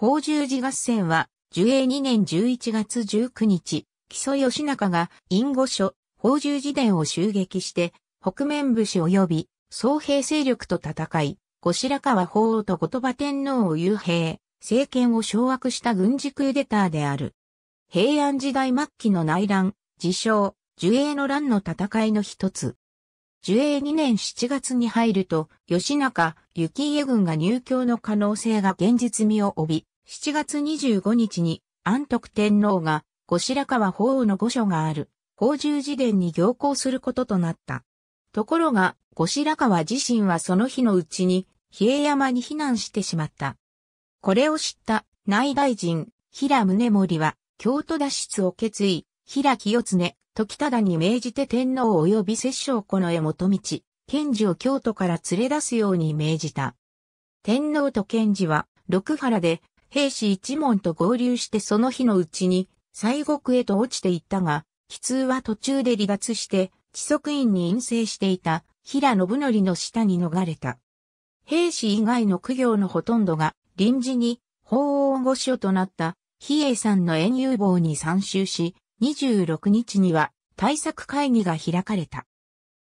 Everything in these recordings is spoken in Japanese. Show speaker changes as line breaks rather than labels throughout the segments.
宝十字合戦は、樹英2年11月19日、木曽義仲が、隠語書、宝十字殿を襲撃して、北面武士及び、総兵勢力と戦い、後白河法皇と後鳥羽天皇を幽閉、政権を掌握した軍事クーデターである。平安時代末期の内乱、自称、樹英の乱の戦いの一つ。樹英2年7月に入ると、義仲、幸家軍が入京の可能性が現実味を帯び、7月25日に安徳天皇が後白河法皇の御所がある法十寺殿に行幸することとなった。ところが、後白河自身はその日のうちに、比叡山に避難してしまった。これを知った内大臣、平宗盛は、京都脱出を決意、平清常、時忠に命じて天皇及び摂政この江元道、賢治を京都から連れ出すように命じた。天皇と賢治は、六原で兵士一門と合流してその日のうちに西国へと落ちていったが、奇通は途中で離脱して、地足院に陰性していた平信則の下に逃れた。兵士以外の苦行のほとんどが臨時に法王御所となった比叡んの遠遊坊に参集し、26日には対策会議が開かれた。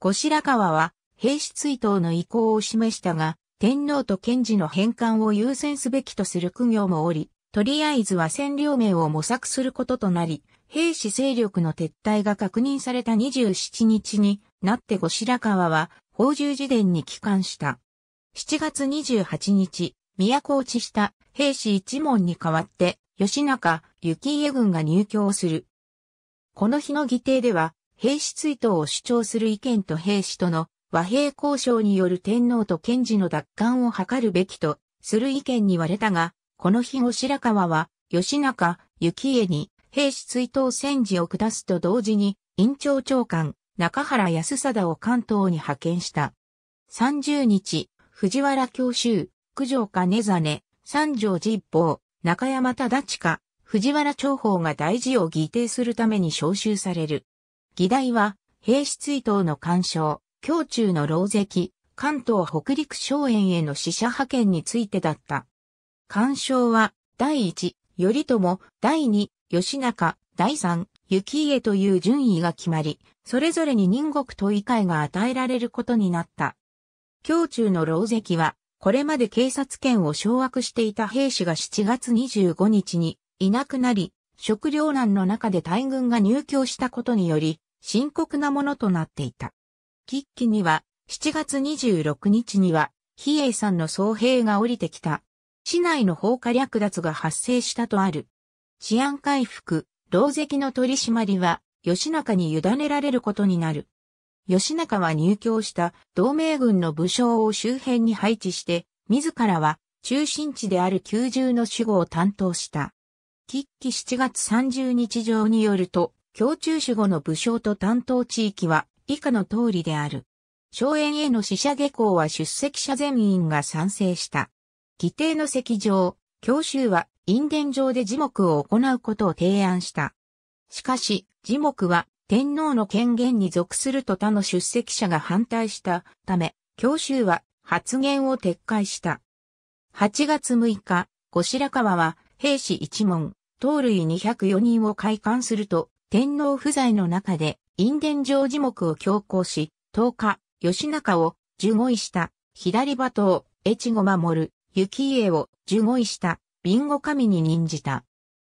後白河は兵士追悼の意向を示したが、天皇と賢治の返還を優先すべきとする苦行もおり、とりあえずは占領名を模索することとなり、兵士勢力の撤退が確認された27日になって後白河は宝珠寺殿に帰還した。7月28日、都落ちした兵士一門に代わって、吉中、幸家軍が入居をする。この日の議定では、兵士追悼を主張する意見と兵士との和平交渉による天皇と賢治の奪還を図るべきとする意見に割れたが、この日後白河は吉中、幸恵に兵士追悼戦時を下すと同時に、院長長官、中原安貞を関東に派遣した。30日、藤原教習、九条金真、三条実法、中山忠親、藤原長宝が大事を議定するために招集される。議題は、兵士追悼の干渉、胸中の牢石、関東北陸荘園への死者派遣についてだった。干渉は、第一、頼朝、第二、吉中、第三、幸家という順位が決まり、それぞれに人国と異会が与えられることになった。胸中の牢石は、これまで警察権を掌握していた兵士が7月25日にいなくなり、食糧難の中で大軍が入居したことにより、深刻なものとなっていた。喫起には、7月26日には、比叡山の総兵が降りてきた。市内の放火略奪が発生したとある。治安回復、牢石の取り締まりは、吉中に委ねられることになる。吉中は入京した同盟軍の武将を周辺に配置して、自らは中心地である九重の守護を担当した。喫記7月30日上によると、共中守護の武将と担当地域は以下の通りである。荘園への死者下校は出席者全員が賛成した。規定の席上、教習は因伝上で樹木を行うことを提案した。しかし、樹木は天皇の権限に属すると他の出席者が反対したため、教習は発言を撤回した。8月6日、後白川は兵士一門、盗塁204人を開館すると、天皇不在の中で陰伝城樹木を強行し、10日、吉中を樹護した、左馬頭、越後守、幸家を樹護した、ビンゴ神に任じた。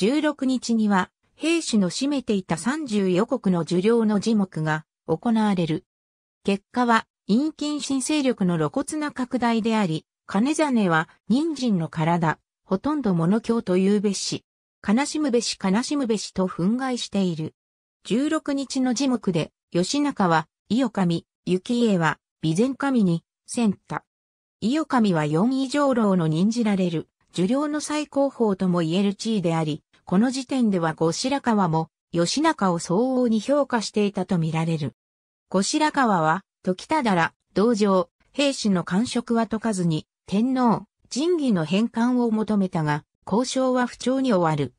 16日には、兵士の占めていた30余国の受領の樹木が行われる。結果は、陰近神勢力の露骨な拡大であり、金実は人参の体、ほとんど物教というべし、悲しむべし悲しむべしと憤慨している。16日の字幕で、吉中は、伊予神、幸家は、備前神に、選太。伊予神は四位上老の任じられる、受領の最高峰とも言える地位であり、この時点では後白河も、吉中を相応に評価していたとみられる。後白河は、時忠ら、同情、兵士の官職は解かずに、天皇、神義の返還を求めたが、交渉は不調に終わる。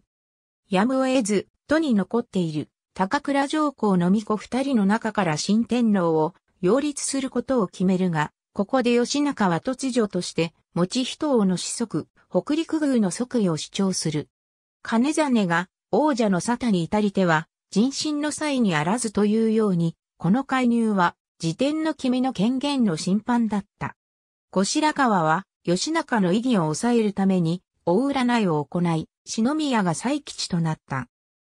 やむを得ず、都に残っている。高倉上皇の御子二人の中から新天皇を擁立することを決めるが、ここで吉中は突如として、持人王の子息、北陸宮の即位を主張する。金真が王者の沙汰に至りては、人心の際にあらずというように、この介入は、自転の決めの権限の審判だった。後白河は、吉中の意義を抑えるために、大占いを行い、篠宮が再吉となった。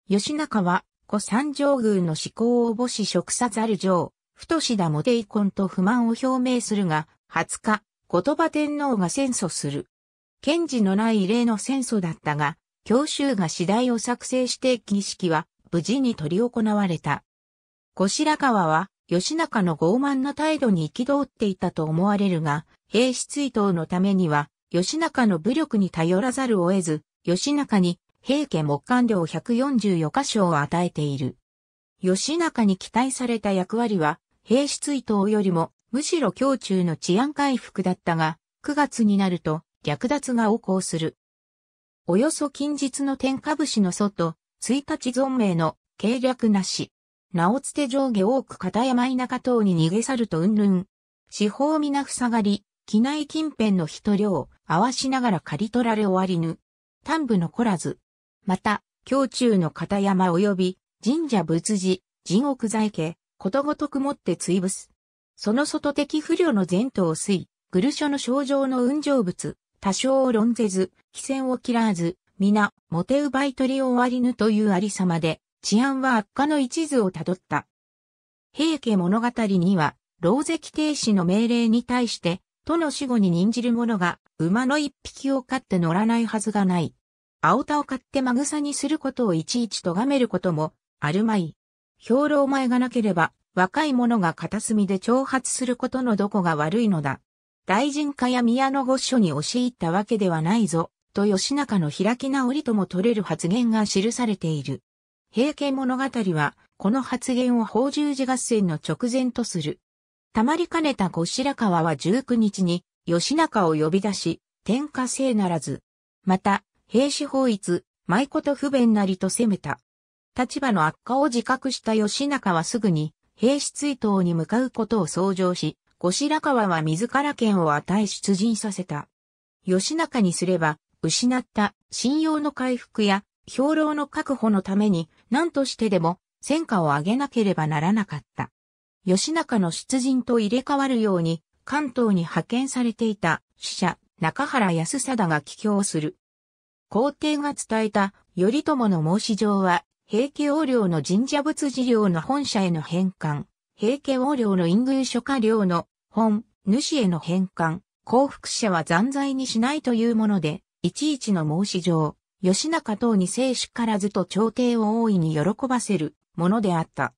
吉中は、古三条宮の思考を母子触さざる上、太志田茂帝婚と不満を表明するが、20日、言葉天皇が戦争する。賢治のない異例の戦争だったが、教習が次第を作成して儀式は無事に執り行われた。後白川は、吉中の傲慢な態度に憤っていたと思われるが、兵士追悼のためには、吉中の武力に頼らざるを得ず、吉中に平家木管領144箇所を与えている。吉中に期待された役割は、平氏追悼よりも、むしろ胸中の治安回復だったが、9月になると、略奪が横行する。およそ近日の天下武士の外、1日存命の、計略なし。名をつて上下多く片山田舎等に逃げ去るとうんぬん。四方皆塞がり、機内近辺の人量、合わしながら刈り取られ終わりぬ。端部残らず、また、胸中の片山及び、神社仏寺、神奥在家、ことごとくもって追仏。その外的不慮の前途を吸い、グル書の症状の運上物、多少を論ぜず、非戦を切らず、皆、モテ奪い取り終わりぬというありさまで、治安は悪化の一途をたどった。平家物語には、老石停止の命令に対して、都の死後に任じる者が、馬の一匹を飼って乗らないはずがない。青田を買ってまぐさにすることをいちいち咎めることも、あるまい。兵糧前がなければ、若い者が片隅で挑発することのどこが悪いのだ。大臣家や宮の御所に押し入ったわけではないぞ、と吉中の開き直りとも取れる発言が記されている。平家物語は、この発言を法十字合戦の直前とする。たまりかねた後白河は19日に、吉中を呼び出し、天下制ならず。また、兵士法律舞こと不便なりと攻めた。立場の悪化を自覚した吉中はすぐに、兵士追悼に向かうことを想上し、後白河は自ら剣を与え出陣させた。吉中にすれば、失った信用の回復や兵糧の確保のために何としてでも戦果を上げなければならなかった。吉中の出陣と入れ替わるように関東に派遣されていた死者中原康貞が帰郷する。皇帝が伝えた頼朝の申し状は、平家王領の神社仏事領の本社への返還、平家王領の陰宮諸家領の本、主への返還、降伏者は残罪にしないというもので、いちいちの申し状、吉中等に生死からずと朝廷を大いに喜ばせるものであった。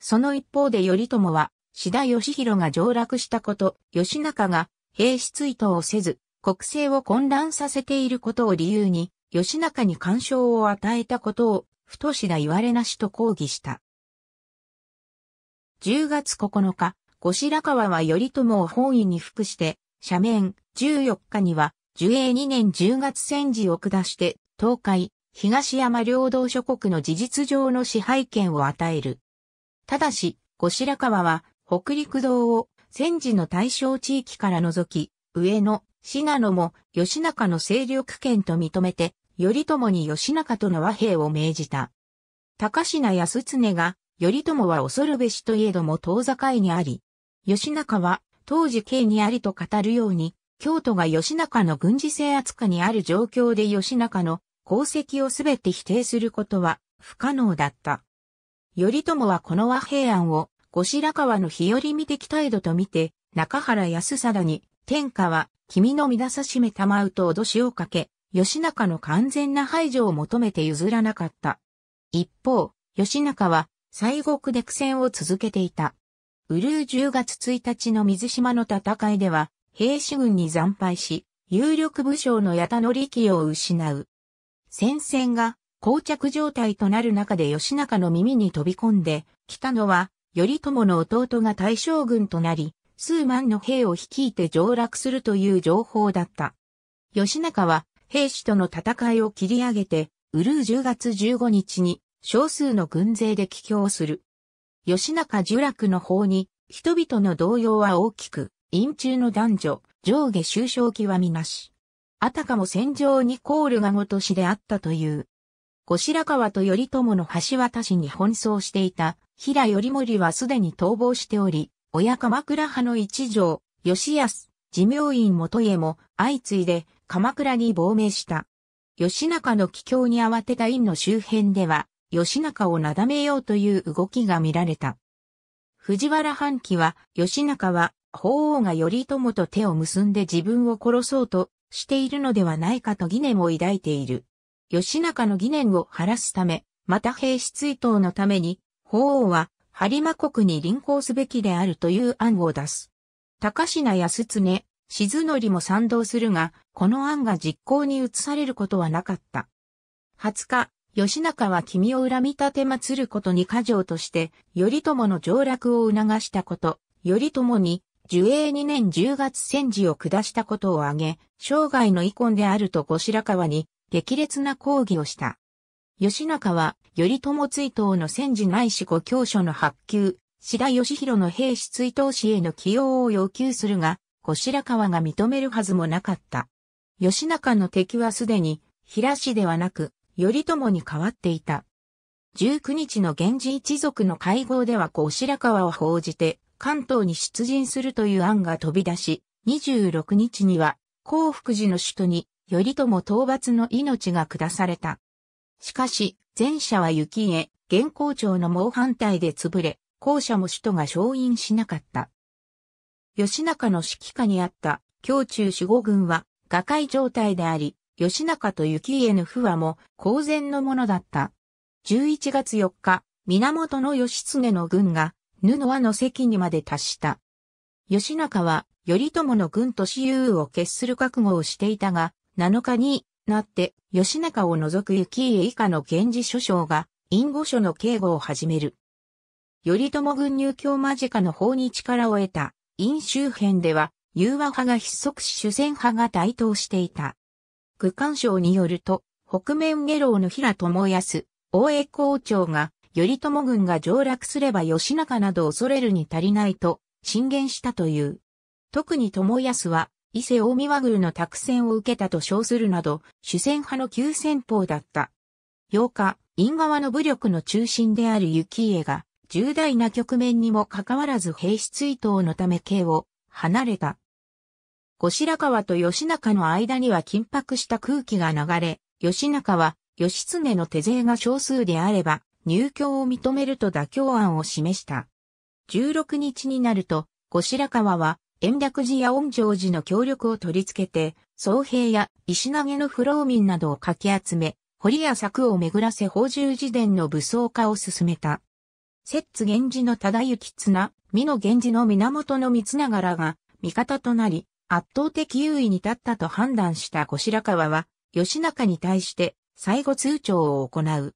その一方で頼朝は、志田義弘が上洛したこと、吉中が、兵士追悼をせず、国政を混乱させていることを理由に、吉中に干渉を与えたことを、太しだ言われなしと抗議した。10月9日、後白河は頼朝を本位に服して、斜面14日には、樹永2年10月戦時を下して、東海、東山領土諸国の事実上の支配権を与える。ただし、後白河は、北陸道を戦時の対象地域から除き、上野、信濃も義仲の勢力圏と認めて、頼朝に義仲との和平を命じた。高品康常が、頼朝は恐るべしといえども遠ざかいにあり、義仲は当時刑にありと語るように、京都が義仲の軍事制圧下にある状況で義仲の功績をすべて否定することは不可能だった。頼朝はこの和平案を後白河の日和見的態度と見て、中原安貞に、天下は君の乱さしめたまうと脅しをかけ、吉中の完全な排除を求めて譲らなかった。一方、吉中は、西国で苦戦を続けていた。ウルー10月1日の水島の戦いでは、兵士軍に惨敗し、有力武将の矢田の力を失う。戦線が膠着状態となる中で吉中の耳に飛び込んで、来たのは、頼朝の弟が大将軍となり、数万の兵を率いて上落するという情報だった。義仲は兵士との戦いを切り上げて、ウルー10月15日に少数の軍勢で帰郷する。吉中呪落の方に、人々の動揺は大きく、陰中の男女、上下収傷極みなし。あたかも戦場にコールがごとしであったという。後白河と頼朝の橋渡しに奔走していた、平頼盛はすでに逃亡しており、親鎌倉派の一条、吉安、寺明院元家も相次いで鎌倉に亡命した。吉中の帰郷に慌てた院の周辺では、吉中をなだめようという動きが見られた。藤原半期は、吉中は、法皇が頼朝と手を結んで自分を殺そうとしているのではないかと疑念を抱いている。吉中の疑念を晴らすため、また兵士追悼のために、法皇は播磨国に臨行すべきであるという案を出す。高品康常、静則も賛同するが、この案が実行に移されることはなかった。20日、吉中は君を恨み立て祀ることに過剰として、頼朝の上落を促したこと、頼朝に、樹永2年10月戦時を下したことを挙げ、生涯の遺恨であると後白河に、激烈な抗議をした。義仲は、頼朝追悼の戦時ないし五教書の発給、志田義弘の兵士追悼士への起用を要求するが、後白河が認めるはずもなかった。義仲の敵はすでに、平氏ではなく、頼朝に変わっていた。19日の源氏一族の会合では後白河を報じて、関東に出陣するという案が飛び出し、26日には、幸福寺の首都に、頼朝討伐の命が下された。しかし、前者は雪江、現行庁の猛反対で潰れ、後者も首都が承認しなかった。吉中の指揮下にあった京中守護軍は瓦解状態であり、吉中と雪江の不和も公然のものだった。11月4日、源義経の軍が、布和の席にまで達した。吉中は、頼朝の軍と私有を決する覚悟をしていたが、7日になって、吉中を除く雪家以下の源氏諸将が、隠語書の警護を始める。頼朝軍入京間近の方に力を得た、陰周辺では、融和派が必足し主戦派が台頭していた。区間省によると、北面下郎の平智康、大江校長が、頼朝軍が上落すれば吉中など恐れるに足りないと、進言したという。特に智康は、伊勢大見和宮の託戦を受けたと称するなど、主戦派の急戦法だった。8日、院側の武力の中心である雪家が、重大な局面にもかかわらず兵士追悼のため刑を離れた。後白河と吉中の間には緊迫した空気が流れ、吉中は吉常の手勢が少数であれば入居を認めると妥協案を示した。16日になると、後白河は延暦寺や恩城寺の協力を取り付けて、僧兵や石投げの不老民などをかき集め、堀や柵を巡らせ宝珠寺殿の武装化を進めた。摂津源氏の忠行綱、美濃源氏の源の光長らが味方となり、圧倒的優位に立ったと判断した後白河は、吉中に対して、最後通帳を行う。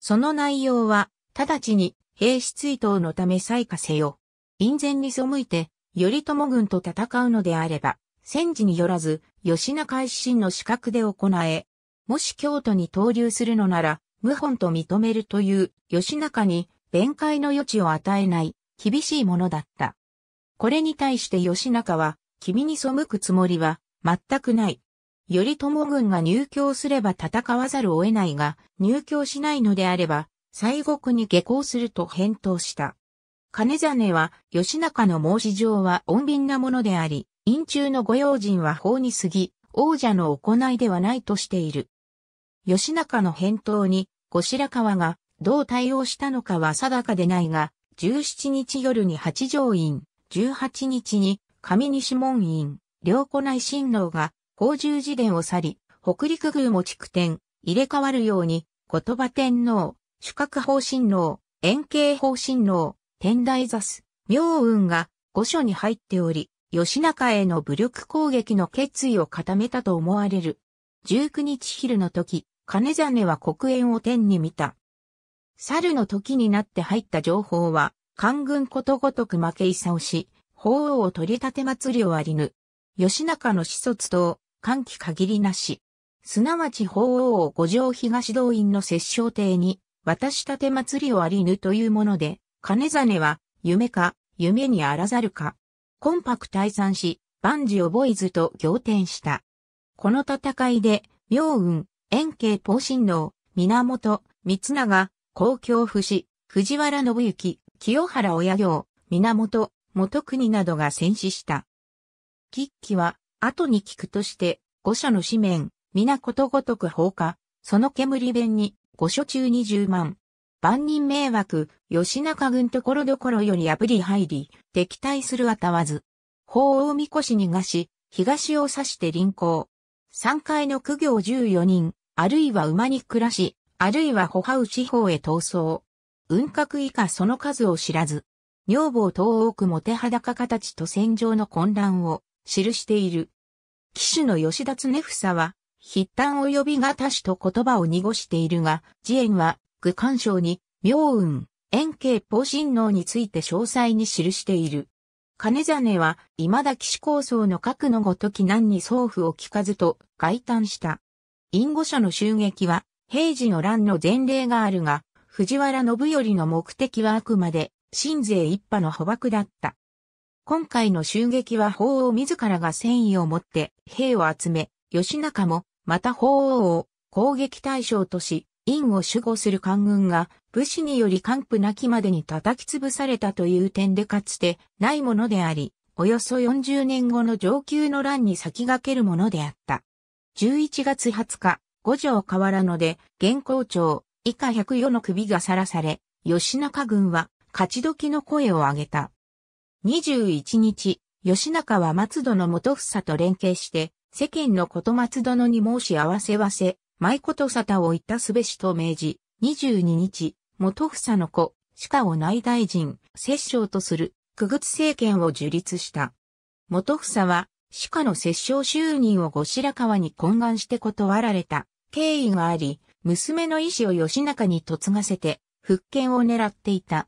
その内容は、直ちに、兵士追悼のため再可せよ。院前に背いて、頼朝軍と戦うのであれば、戦時によらず、吉中一心の資格で行え、もし京都に投留するのなら、謀反と認めるという、吉中に弁解の余地を与えない、厳しいものだった。これに対して吉中は、君に背くつもりは、全くない。頼朝軍が入京すれば戦わざるを得ないが、入京しないのであれば、西国に下校すると返答した。金真は、吉中の申し状は穏便なものであり、院中の御用心は法に過ぎ、王者の行いではないとしている。吉中の返答に、後白河がどう対応したのかは定かでないが、17日夜に八条院、18日に上西門院、両庫内親王が法十字殿を去り、北陸宮も築天、入れ替わるように、言葉天皇、主格法親王、円形法親王、天台座す、妙雲が御所に入っており、吉中への武力攻撃の決意を固めたと思われる。19日昼の時、金真は黒煙を天に見た。猿の時になって入った情報は、官軍ことごとく負け勲し、法王を取り立て祭りをありぬ。吉中の始卒と、歓喜限りなし。すなわち法王を五条東動員の摂政帝に、渡したて祭りをありぬというもので、金真は、夢か、夢にあらざるか。コンパク退散し、万事をボイズと仰天した。この戦いで、明雲、円慶法神能、源、三長、公共不死、藤原信之、清原親行、源、元国などが戦死した。吉記は、後に聞くとして、五社の紙面、皆ことごとく放火、その煙弁に、五所中二十万、万人迷惑、吉中軍ところどころより破り入り、敵対する当たわず。法を御こしにがし、東を指して臨行。三階の苦行14人、あるいは馬に暮らし、あるいは歩ハう地方へ逃走。運格以下その数を知らず。女房東多くも手裸形と戦場の混乱を記している。騎手の吉田恒房は、筆端及びがたしと言葉を濁しているが、慈縁は愚干渉に、妙雲、円形方針能について詳細に記している。金真は、未だ騎士構想の核のごとき難に送付を聞かずと、外嘆した。隠語者の襲撃は、平時の乱の前例があるが、藤原信頼の目的はあくまで、新税一派の捕獲だった。今回の襲撃は法王自らが戦意を持って兵を集め、吉中も、また法王を攻撃対象とし、院を守護する官軍が武士により官府なきまでに叩き潰されたという点でかつてないものであり、およそ40年後の上級の乱に先駆けるものであった。11月20日、五条河原野で、現行長、以下百余の首がさらされ、吉中軍は、勝ち時の声を上げた。21日、吉中は松戸の元房と連携して、世間のこと松のに申し合わせわせ、舞子と沙汰を言ったすべしと命じ、22日、元房の子、鹿を内大臣、摂政とする、区仏政権を樹立した。元房は、鹿の摂政就任を後白河に懇願して断られた経緯があり、娘の意志を吉中に嫁がせて、復権を狙っていた。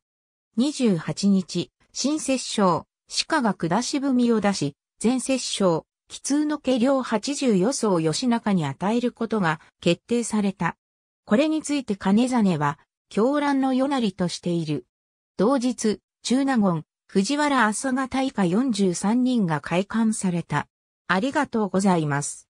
28日、新摂政、鹿が下し踏みを出し、前摂政、奇痛の計量80予想を吉中に与えることが決定された。これについて金実は、狂乱の世なりとしている。同日、中納言、藤原朝賀大化43人が開館された。ありがとうございます。